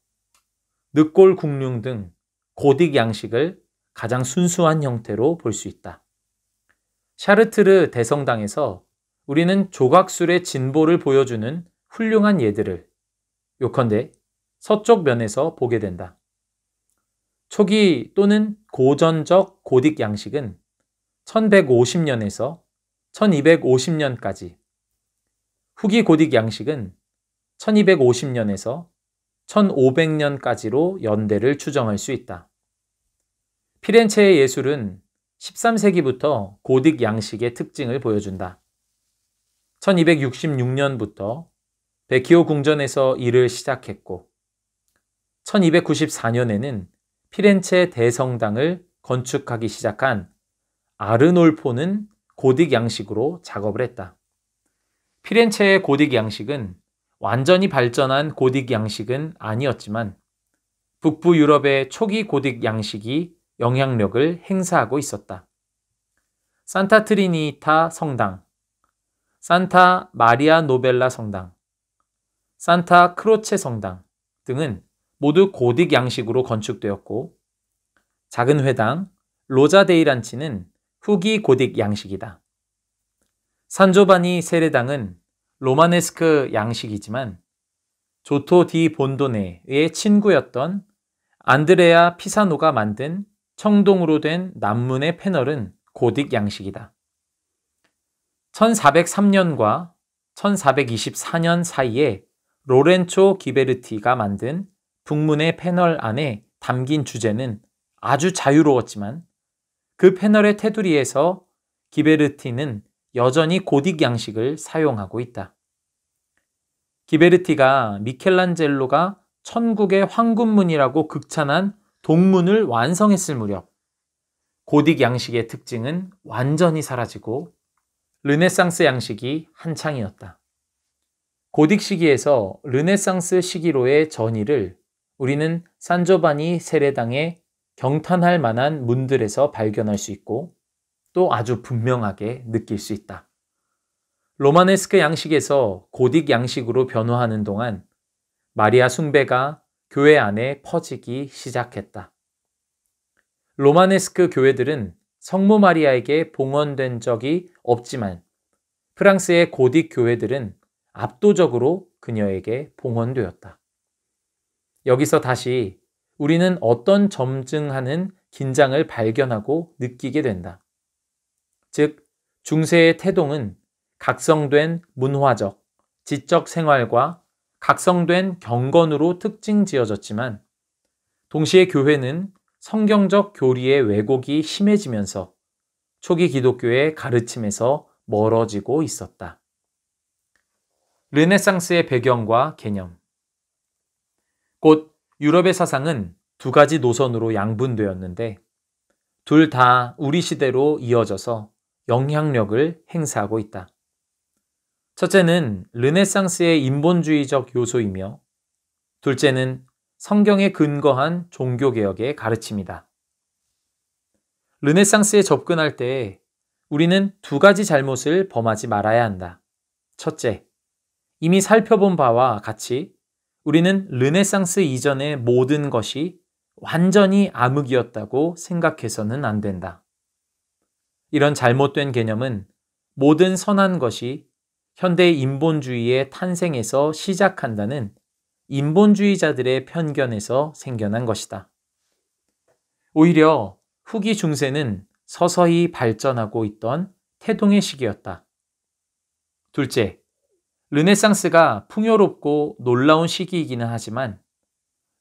늑골 국룡 등 고딕 양식을 가장 순수한 형태로 볼 수 있다. 샤르트르 대성당에서 우리는 조각술의 진보를 보여주는 훌륭한 예들을 요컨대 서쪽 면에서 보게 된다. 초기 또는 고전적 고딕 양식은 1150년에서 1250년까지, 후기 고딕 양식은 1250년에서 1500년까지로 연대를 추정할 수 있다. 피렌체의 예술은 13세기부터 고딕 양식의 특징을 보여준다. 1266년부터 베키오 궁전에서 일을 시작했고 1294년에는 피렌체 대성당을 건축하기 시작한 아르놀포는 고딕 양식으로 작업을 했다. 피렌체의 고딕 양식은 완전히 발전한 고딕 양식은 아니었지만 북부 유럽의 초기 고딕 양식이 영향력을 행사하고 있었다. 산타 트리니타 성당, 산타 마리아 노벨라 성당, 산타 크로체 성당 등은 모두 고딕 양식으로 건축되었고 작은 회당 로자데이란치는 후기 고딕 양식이다. 산조바니 세례당은 로마네스크 양식이지만 조토 디 본도네의 친구였던 안드레아 피사노가 만든 청동으로 된 남문의 패널은 고딕 양식이다. 1403년과 1424년 사이에 로렌초 기베르티가 만든 북문의 패널 안에 담긴 주제는 아주 자유로웠지만 그 패널의 테두리에서 기베르티는 여전히 고딕 양식을 사용하고 있다. 기베르티가 미켈란젤로가 천국의 황금문이라고 극찬한 동문을 완성했을 무렵 고딕 양식의 특징은 완전히 사라지고 르네상스 양식이 한창이었다. 고딕 시기에서 르네상스 시기로의 전이를 우리는 산조바니 세례당에 경탄할 만한 문들에서 발견할 수 있고 또 아주 분명하게 느낄 수 있다. 로마네스크 양식에서 고딕 양식으로 변화하는 동안 마리아 숭배가 교회 안에 퍼지기 시작했다. 로마네스크 교회들은 성모 마리아에게 봉헌된 적이 없지만 프랑스의 고딕 교회들은 압도적으로 그녀에게 봉헌되었다. 여기서 다시 우리는 어떤 점증하는 긴장을 발견하고 느끼게 된다. 즉 중세의 태동은 각성된 문화적, 지적 생활과 각성된 경건으로 특징 지어졌지만 동시에 교회는 성경적 교리의 왜곡이 심해지면서 초기 기독교의 가르침에서 멀어지고 있었다. 르네상스의 배경과 개념 곧 유럽의 사상은 두 가지 노선으로 양분되었는데 둘 다 우리 시대로 이어져서 영향력을 행사하고 있다. 첫째는 르네상스의 인본주의적 요소이며 둘째는 성경에 근거한 종교개혁의 가르침이다. 르네상스에 접근할 때 우리는 두 가지 잘못을 범하지 말아야 한다. 첫째, 이미 살펴본 바와 같이 우리는 르네상스 이전의 모든 것이 완전히 암흑이었다고 생각해서는 안 된다. 이런 잘못된 개념은 모든 선한 것이 현대 인본주의의 탄생에서 시작한다는 인본주의자들의 편견에서 생겨난 것이다. 오히려 후기 중세는 서서히 발전하고 있던 태동의 시기였다. 둘째, 르네상스가 풍요롭고 놀라운 시기이기는 하지만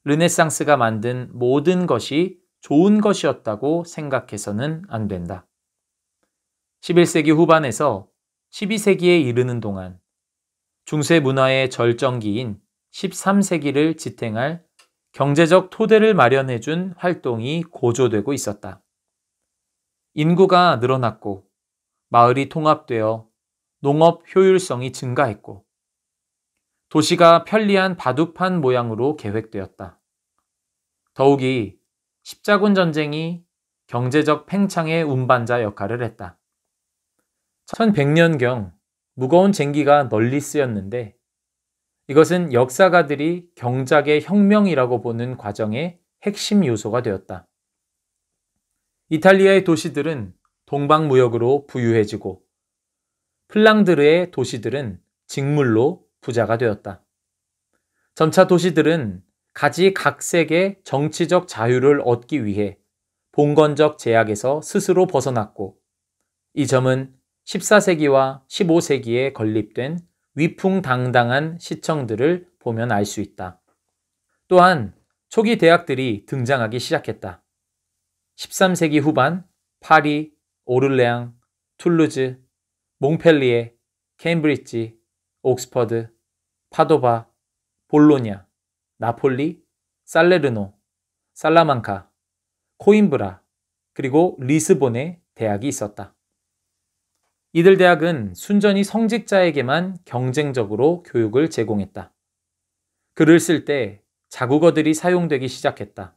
르네상스가 만든 모든 것이 좋은 것이었다고 생각해서는 안 된다. 11세기 후반에서 12세기에 이르는 동안 중세 문화의 절정기인 13세기를 지탱할 경제적 토대를 마련해 준 활동이 고조되고 있었다. 인구가 늘어났고 마을이 통합되어 농업 효율성이 증가했고 도시가 편리한 바둑판 모양으로 계획되었다. 더욱이 십자군 전쟁이 경제적 팽창의 운반자 역할을 했다. 1100년경 무거운 쟁기가 널리 쓰였는데 이것은 역사가들이 경작의 혁명이라고 보는 과정의 핵심 요소가 되었다. 이탈리아의 도시들은 동방무역으로 부유해지고 플랑드르의 도시들은 직물로 부자가 되었다. 점차 도시들은 가지각색의 정치적 자유를 얻기 위해 봉건적 제약에서 스스로 벗어났고 이 점은 14세기와 15세기에 건립된 위풍당당한 시청들을 보면 알 수 있다. 또한 초기 대학들이 등장하기 시작했다. 13세기 후반 파리, 오를레앙, 툴루즈, 몽펠리에, 케임브리지, 옥스퍼드, 파도바, 볼로냐, 나폴리, 살레르노, 살라만카, 코인브라, 그리고 리스본의 대학이 있었다. 이들 대학은 순전히 성직자에게만 경쟁적으로 교육을 제공했다. 글을 쓸 때 자국어들이 사용되기 시작했다.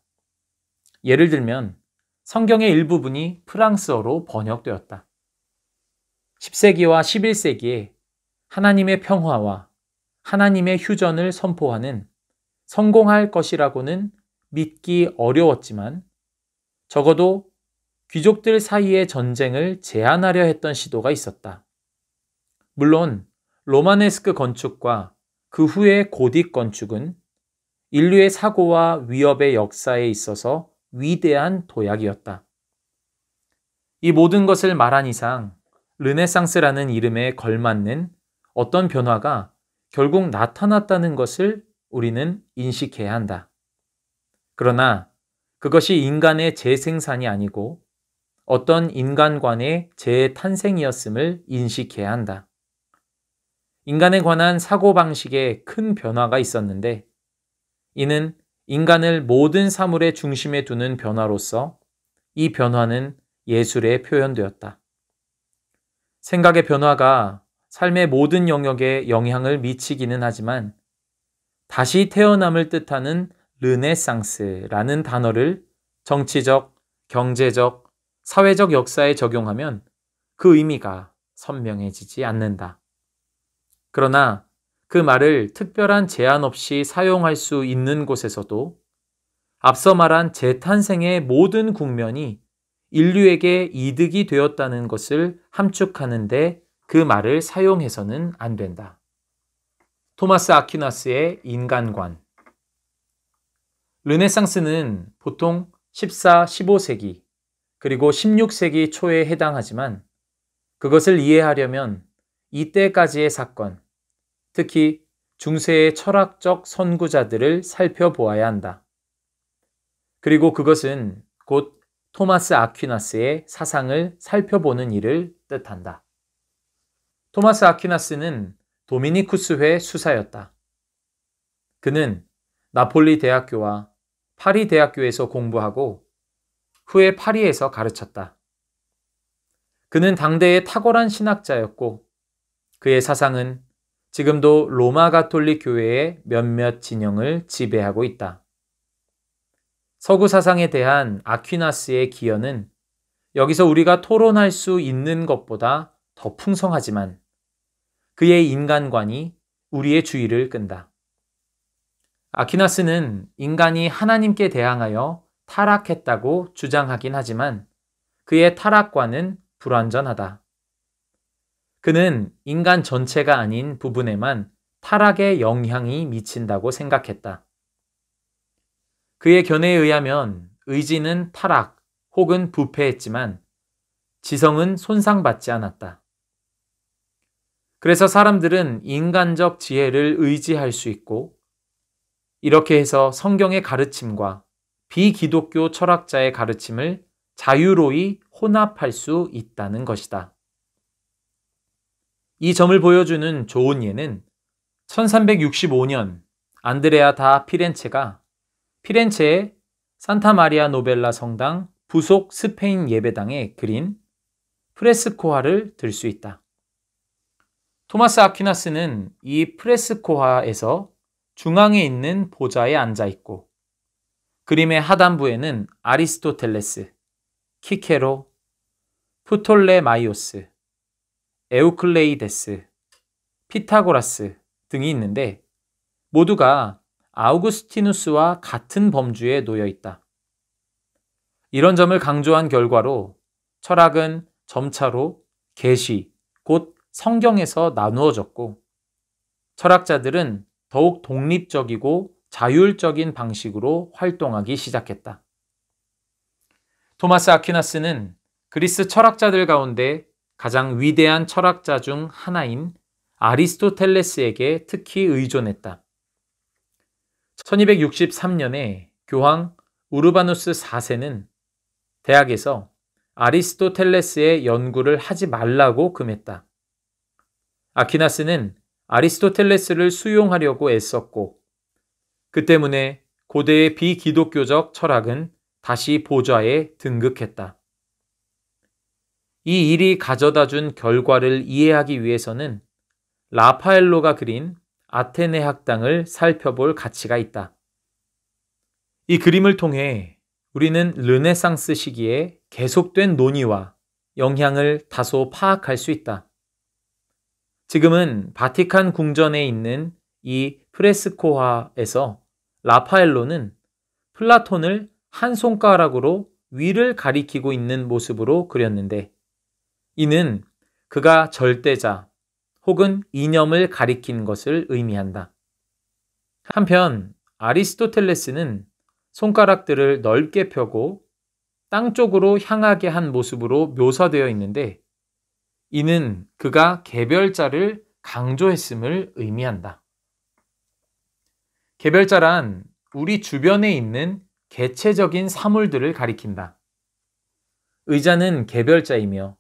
예를 들면 성경의 일부분이 프랑스어로 번역되었다. 10세기와 11세기에 하나님의 평화와 하나님의 휴전을 선포하는 성공할 것이라고는 믿기 어려웠지만 적어도 귀족들 사이의 전쟁을 제한하려 했던 시도가 있었다. 물론 로마네스크 건축과 그 후의 고딕 건축은 인류의 사고와 위협의 역사에 있어서 위대한 도약이었다. 이 모든 것을 말한 이상 르네상스라는 이름에 걸맞는 어떤 변화가 결국 나타났다는 것을 우리는 인식해야 한다. 그러나 그것이 인간의 재생산이 아니고 어떤 인간관의 재탄생이었음을 인식해야 한다. 인간에 관한 사고방식에 큰 변화가 있었는데 이는 인간을 모든 사물의 중심에 두는 변화로서 이 변화는 예술에 표현되었다. 생각의 변화가 삶의 모든 영역에 영향을 미치기는 하지만 다시 태어남을 뜻하는 르네상스라는 단어를 정치적, 경제적, 사회적 역사에 적용하면 그 의미가 선명해지지 않는다. 그러나 그 말을 특별한 제한 없이 사용할 수 있는 곳에서도 앞서 말한 재탄생의 모든 국면이 인류에게 이득이 되었다는 것을 함축하는데 그 말을 사용해서는 안 된다. 토마스 아퀴나스의 인간관 르네상스는 보통 14, 15세기 그리고 16세기 초에 해당하지만 그것을 이해하려면 이때까지의 사건, 특히 중세의 철학적 선구자들을 살펴보아야 한다. 그리고 그것은 곧 토마스 아퀴나스의 사상을 살펴보는 일을 뜻한다. 토마스 아퀴나스는 도미니쿠스회 수사였다. 그는 나폴리 대학교와 파리 대학교에서 공부하고 후에 파리에서 가르쳤다. 그는 당대의 탁월한 신학자였고 그의 사상은 지금도 로마 가톨릭 교회의 몇몇 진영을 지배하고 있다. 서구 사상에 대한 아퀴나스의 기여는 여기서 우리가 토론할 수 있는 것보다 더 풍성하지만 그의 인간관이 우리의 주의를 끈다. 아퀴나스는 인간이 하나님께 대항하여 타락했다고 주장하긴 하지만 그의 타락과는 불완전하다. 그는 인간 전체가 아닌 부분에만 타락의 영향이 미친다고 생각했다. 그의 견해에 의하면 의지는 타락 혹은 부패했지만 지성은 손상받지 않았다. 그래서 사람들은 인간적 지혜를 의지할 수 있고 이렇게 해서 성경의 가르침과 비기독교 철학자의 가르침을 자유로이 혼합할 수 있다는 것이다. 이 점을 보여주는 좋은 예는 1365년 안드레아 다 피렌체가 피렌체의 산타 마리아 노벨라 성당 부속 스페인 예배당에 그린 프레스코화를 들 수 있다. 토마스 아퀴나스는 이 프레스코화에서 중앙에 있는 보좌에 앉아 있고 그림의 하단부에는 아리스토텔레스, 키케로, 프톨레마이오스, 에우클레이데스, 피타고라스 등이 있는데 모두가 아우구스티누스와 같은 범주에 놓여 있다. 이런 점을 강조한 결과로 철학은 점차로 계시, 곧 성경에서 나누어졌고 철학자들은 더욱 독립적이고 자율적인 방식으로 활동하기 시작했다. 토마스 아퀴나스는 그리스 철학자들 가운데 가장 위대한 철학자 중 하나인 아리스토텔레스에게 특히 의존했다. 1263년에 교황 우르바누스 4세는 대학에서 아리스토텔레스의 연구를 하지 말라고 금했다. 아퀴나스는 아리스토텔레스를 수용하려고 애썼고 그 때문에 고대의 비기독교적 철학은 다시 보좌에 등극했다. 이 일이 가져다 준 결과를 이해하기 위해서는 라파엘로가 그린 아테네 학당을 살펴볼 가치가 있다. 이 그림을 통해 우리는 르네상스 시기에 계속된 논의와 영향을 다소 파악할 수 있다. 지금은 바티칸 궁전에 있는 이 프레스코화에서 라파엘로는 플라톤을 한 손가락으로 위를 가리키고 있는 모습으로 그렸는데 이는 그가 절대자 혹은 이념을 가리킨 것을 의미한다. 한편 아리스토텔레스는 손가락들을 넓게 펴고 땅 쪽으로 향하게 한 모습으로 묘사되어 있는데 이는 그가 개별자를 강조했음을 의미한다. 개별자란 우리 주변에 있는 개체적인 사물들을 가리킨다. 의자는 개별자이며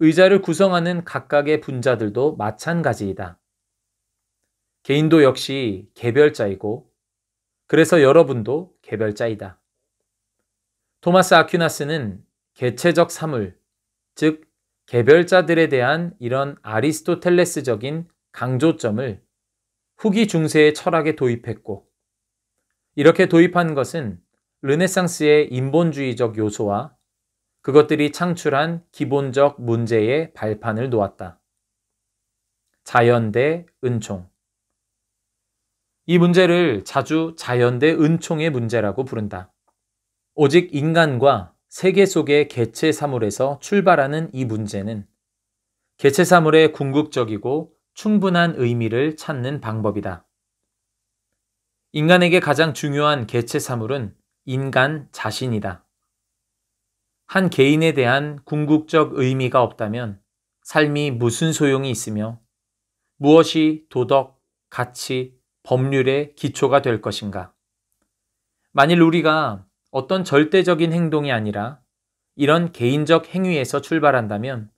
의자를 구성하는 각각의 분자들도 마찬가지이다. 개인도 역시 개별자이고 그래서 여러분도 개별자이다. 토마스 아퀴나스는 개체적 사물, 즉 개별자들에 대한 이런 아리스토텔레스적인 강조점을 후기 중세의 철학에 도입했고 이렇게 도입한 것은 르네상스의 인본주의적 요소와 그것들이 창출한 기본적 문제의 발판을 놓았다. 자연 대 은총. 이 문제를 자주 자연 대 은총의 문제라고 부른다. 오직 인간과 세계 속의 개체 사물에서 출발하는 이 문제는 개체 사물의 궁극적이고 충분한 의미를 찾는 방법이다. 인간에게 가장 중요한 개체 사물은 인간 자신이다. 한 개인에 대한 궁극적 의미가 없다면 삶이 무슨 소용이 있으며 무엇이 도덕, 가치, 법률의 기초가 될 것인가? 만일 우리가 어떤 절대적인 행동이 아니라 이런 개인적 행위에서 출발한다면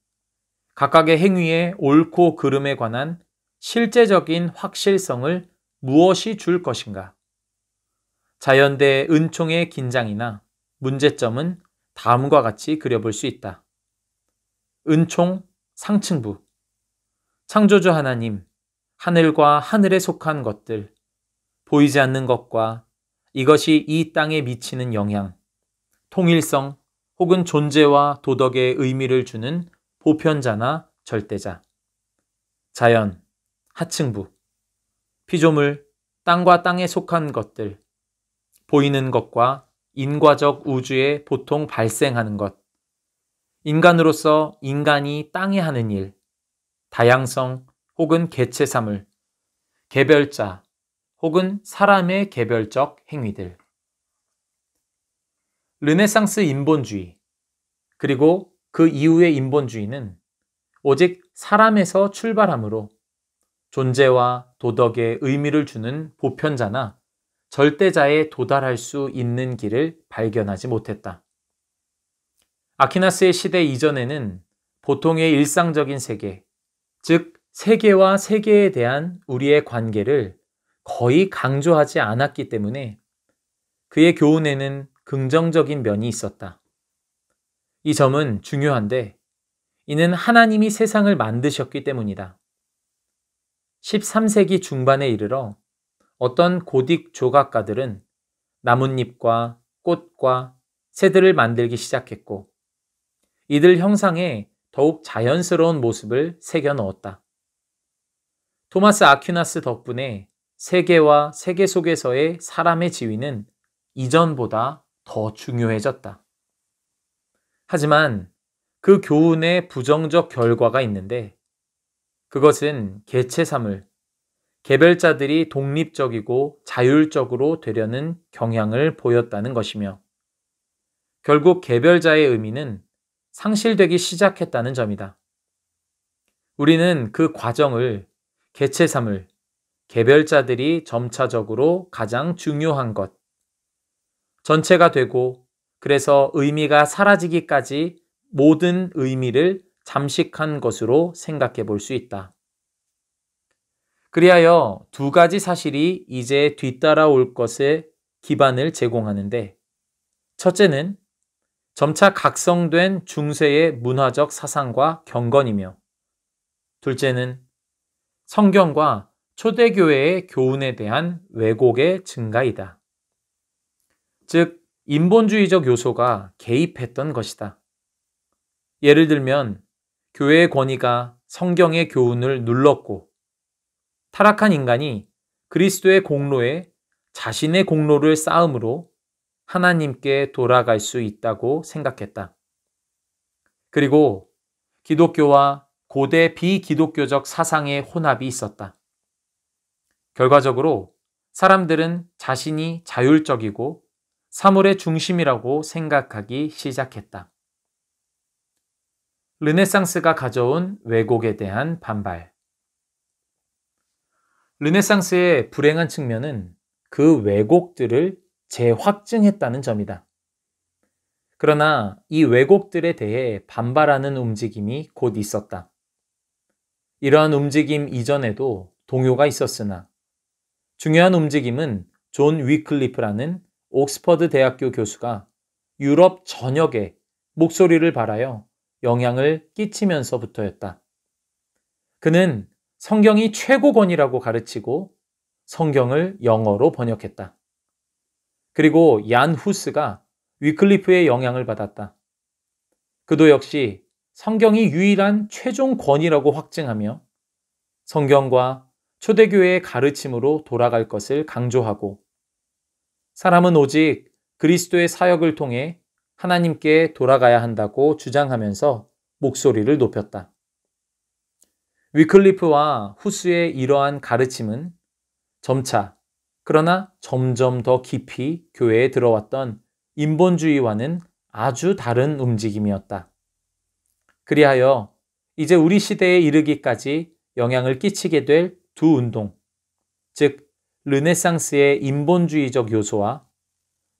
각각의 행위의 옳고 그름에 관한 실제적인 확실성을 무엇이 줄 것인가? 자연대 은총의 긴장이나 문제점은 다음과 같이 그려볼 수 있다. 은총 상층부 창조주 하나님 하늘과 하늘에 속한 것들 보이지 않는 것과 이것이 이 땅에 미치는 영향 통일성 혹은 존재와 도덕의 의미를 주는 보편자나 절대자, 자연, 하층부, 피조물, 땅과 땅에 속한 것들, 보이는 것과 인과적 우주에 보통 발생하는 것, 인간으로서 인간이 땅에 하는 일, 다양성 혹은 개체사물, 개별자 혹은 사람의 개별적 행위들. 르네상스 인본주의, 그리고 그 이후의 인본주의는 오직 사람에서 출발함으로 존재와 도덕의 의미를 주는 보편자나 절대자에 도달할 수 있는 길을 발견하지 못했다. 아퀴나스의 시대 이전에는 보통의 일상적인 세계, 즉 세계와 세계에 대한 우리의 관계를 거의 강조하지 않았기 때문에 그의 교훈에는 긍정적인 면이 있었다. 이 점은 중요한데 이는 하나님이 세상을 만드셨기 때문이다. 13세기 중반에 이르러 어떤 고딕 조각가들은 나뭇잎과 꽃과 새들을 만들기 시작했고 이들 형상에 더욱 자연스러운 모습을 새겨 넣었다. 토마스 아퀴나스 덕분에 세계와 세계 속에서의 사람의 지위는 이전보다 더 중요해졌다. 하지만 그 교훈의 부정적 결과가 있는데 그것은 개체사물, 개별자들이 독립적이고 자율적으로 되려는 경향을 보였다는 것이며 결국 개별자의 의미는 상실되기 시작했다는 점이다. 우리는 그 과정을 개체사물, 개별자들이 점차적으로 가장 중요한 것, 전체가 되고 그래서 의미가 사라지기까지 모든 의미를 잠식한 것으로 생각해 볼 수 있다. 그리하여 두 가지 사실이 이제 뒤따라올 것에 기반을 제공하는데, 첫째는 점차 각성된 중세의 문화적 사상과 경건이며, 둘째는 성경과 초대교회의 교훈에 대한 왜곡의 증가이다. 즉, 인본주의적 요소가 개입했던 것이다. 예를 들면 교회의 권위가 성경의 교훈을 눌렀고 타락한 인간이 그리스도의 공로에 자신의 공로를 쌓음으로 하나님께 돌아갈 수 있다고 생각했다. 그리고 기독교와 고대 비기독교적 사상의 혼합이 있었다. 결과적으로 사람들은 자신이 자율적이고 사물의 중심이라고 생각하기 시작했다. 르네상스가 가져온 왜곡에 대한 반발. 르네상스의 불행한 측면은 그 왜곡들을 재확증했다는 점이다. 그러나 이 왜곡들에 대해 반발하는 움직임이 곧 있었다. 이러한 움직임 이전에도 동요가 있었으나 중요한 움직임은 존 위클리프라는 옥스퍼드 대학교 교수가 유럽 전역에 목소리를 발하여 영향을 끼치면서부터였다. 그는 성경이 최고권이라고 가르치고 성경을 영어로 번역했다. 그리고 얀 후스가 위클리프의 영향을 받았다. 그도 역시 성경이 유일한 최종 권이라고 확증하며 성경과 초대교회의 가르침으로 돌아갈 것을 강조하고 사람은 오직 그리스도의 사역을 통해 하나님께 돌아가야 한다고 주장하면서 목소리를 높였다. 위클리프와 후스의 이러한 가르침은 점차, 그러나 점점 더 깊이 교회에 들어왔던 인본주의와는 아주 다른 움직임이었다. 그리하여 이제 우리 시대에 이르기까지 영향을 끼치게 될 두 운동, 즉 르네상스의 인본주의적 요소와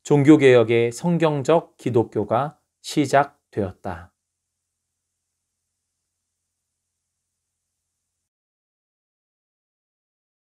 종교개혁의 성경적 기독교가 시작되었다.